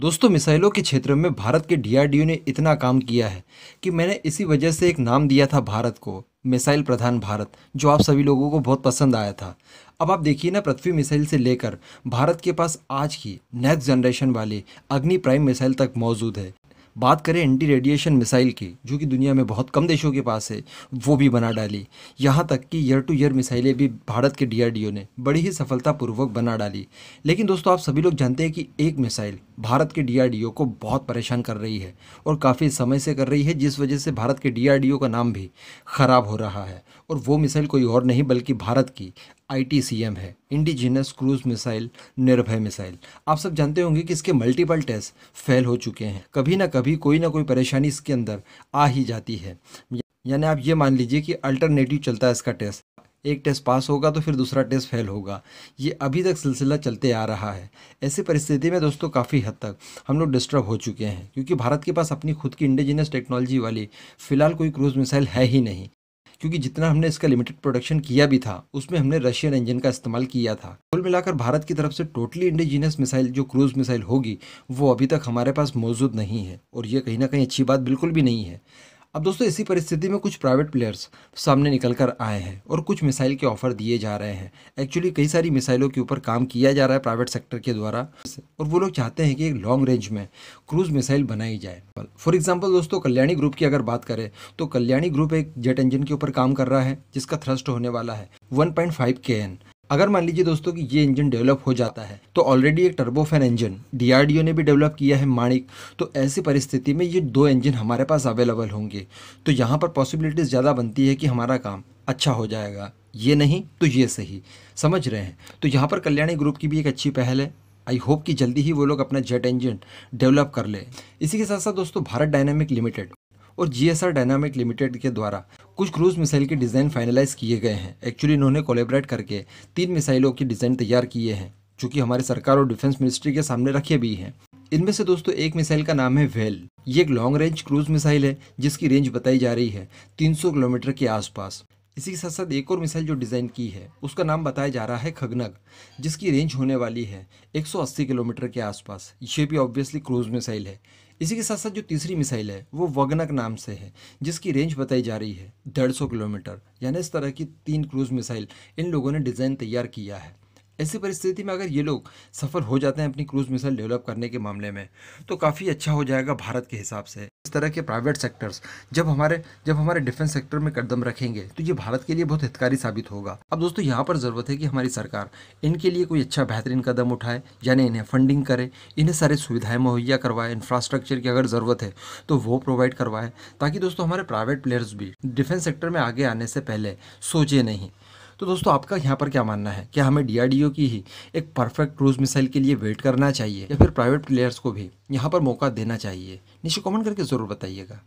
दोस्तों मिसाइलों के क्षेत्र में भारत के डीआरडीओ ने इतना काम किया है कि मैंने इसी वजह से एक नाम दिया था भारत को मिसाइल प्रधान भारत जो आप सभी लोगों को बहुत पसंद आया था अब आप देखिए ना पृथ्वी मिसाइल से लेकर भारत के पास आज की नेक्स्ट जनरेशन वाली अग्नि प्राइम मिसाइल तक मौजूद है बात करें एंटी रेडिएशन मिसाइल की जो कि दुनिया में बहुत कम देशों के पास है वो भी बना डाली यहाँ तक कि ईयर टू ईयर मिसाइलें भी भारत के डी ने बड़ी ही सफलतापूर्वक बना डाली लेकिन दोस्तों आप सभी लोग जानते हैं कि एक मिसाइल भारत के डी को बहुत परेशान कर रही है और काफ़ी समय से कर रही है जिस वजह से भारत के डी का नाम भी ख़राब हो रहा है और वो मिसाइल कोई और नहीं बल्कि भारत की आईटीसीएम है indigenous cruise missile Nirbhay missile आप सब जानते होंगे कि इसके मल्टीपल टेस्ट फेल हो चुके हैं कभी ना कभी कभी कोई ना कोई परेशानी इसके अंदर आ ही जाती है यानी आप ये मान लीजिए कि अल्टरनेटिव चलता है इसका टेस्ट एक टेस्ट पास होगा तो फिर दूसरा टेस्ट फेल होगा ये अभी तक सिलसिला चलते आ रहा है ऐसी परिस्थिति में दोस्तों काफ़ी हद तक हम लोग डिस्टर्ब हो चुके हैं क्योंकि भारत के पास अपनी खुद की इंडिजिनस टेक्नोलॉजी वाली फ़िलहाल कोई क्रूज़ मिसाइल है ही नहीं क्योंकि जितना हमने इसका लिमिटेड प्रोडक्शन किया भी था उसमें हमने रशियन इंजन का इस्तेमाल किया था कुल मिलाकर भारत की तरफ से टोटली इंडिजीनियस मिसाइल जो क्रूज मिसाइल होगी वो अभी तक हमारे पास मौजूद नहीं है और ये कहीं ना कहीं अच्छी बात बिल्कुल भी नहीं है अब दोस्तों इसी परिस्थिति में कुछ प्राइवेट प्लेयर्स सामने निकल कर आए हैं और कुछ मिसाइल के ऑफर दिए जा रहे हैं एक्चुअली कई सारी मिसाइलों के ऊपर काम किया जा रहा है प्राइवेट सेक्टर के द्वारा और वो लोग चाहते हैं कि एक लॉन्ग रेंज में क्रूज मिसाइल बनाई जाए फॉर एग्जाम्पल दोस्तों कल्याणी ग्रुप की अगर बात करें तो कल्याणी ग्रुप एक जेट इंजन के ऊपर काम कर रहा है जिसका थ्रस्ट होने वाला है one point five K N अगर मान लीजिए दोस्तों कि ये इंजन डेवलप हो जाता है तो ऑलरेडी एक टर्बोफैन इंजन डीआरडीओ ने भी डेवलप किया है माणिक तो ऐसी परिस्थिति में ये दो इंजन हमारे पास अवेलेबल होंगे तो यहाँ पर पॉसिबिलिटीज़ ज़्यादा बनती है कि हमारा काम अच्छा हो जाएगा ये नहीं तो ये सही समझ रहे हैं तो यहाँ पर कल्याणी ग्रुप की भी एक अच्छी पहल है आई होप कि जल्दी ही वो लोग अपना जेट इंजन डेवलप कर ले इसी के साथ साथ दोस्तों भारत डायनामिक लिमिटेड और G S R dynamic limited के द्वारा कुछ क्रूज मिसाइल के डिज़ाइन फाइनलाइज किए गए हैं एक्चुअली इन्होंने कोलेबरेट करके तीन मिसाइलों के डिज़ाइन तैयार किए हैं जो कि हमारे सरकार और डिफेंस मिनिस्ट्री के सामने रखे भी हैं इनमें से दोस्तों एक मिसाइल का नाम है वेल ये एक लॉन्ग रेंज क्रूज मिसाइल है जिसकी रेंज बताई जा रही है 300 किलोमीटर के आसपास इसी के साथ साथ एक और मिसाइल जो डिज़ाइन की है उसका नाम बताया जा रहा है खगनग जिसकी रेंज होने वाली है 180 किलोमीटर के आसपास ये भी ऑब्वियसली क्रूज मिसाइल है इसी के साथ साथ जो तीसरी मिसाइल है वो वगनक नाम से है जिसकी रेंज बताई जा रही है डेढ़ सौ किलोमीटर यानी इस तरह की तीन क्रूज मिसाइल इन लोगों ने डिज़ाइन तैयार किया है ऐसी परिस्थिति में अगर ये लोग सफल हो जाते हैं अपनी क्रूज मिसाइल डेवलप करने के मामले में तो काफ़ी अच्छा हो जाएगा भारत के हिसाब से इस तरह के प्राइवेट सेक्टर्स जब हमारे जब हमारे डिफेंस सेक्टर में कदम रखेंगे तो ये भारत के लिए बहुत हितकारी साबित होगा अब दोस्तों यहाँ पर ज़रूरत है कि हमारी सरकार इनके लिए कोई अच्छा बेहतरीन कदम उठाए यानी इन्हें फंडिंग करे इन्हें सारी सुविधाएं मुहैया करवाए इंफ्रास्ट्रक्चर की अगर ज़रूरत है तो वो प्रोवाइड करवाएं ताकि दोस्तों हमारे प्राइवेट प्लेयर्स भी डिफेंस सेक्टर में आगे आने से पहले सोचे नहीं तो दोस्तों आपका यहाँ पर क्या मानना है क्या हमें डीआरडीओ की ही एक परफेक्ट क्रूज मिसाइल के लिए वेट करना चाहिए या फिर प्राइवेट प्लेयर्स को भी यहाँ पर मौका देना चाहिए नीचे कॉमेंट करके ज़रूर बताइएगा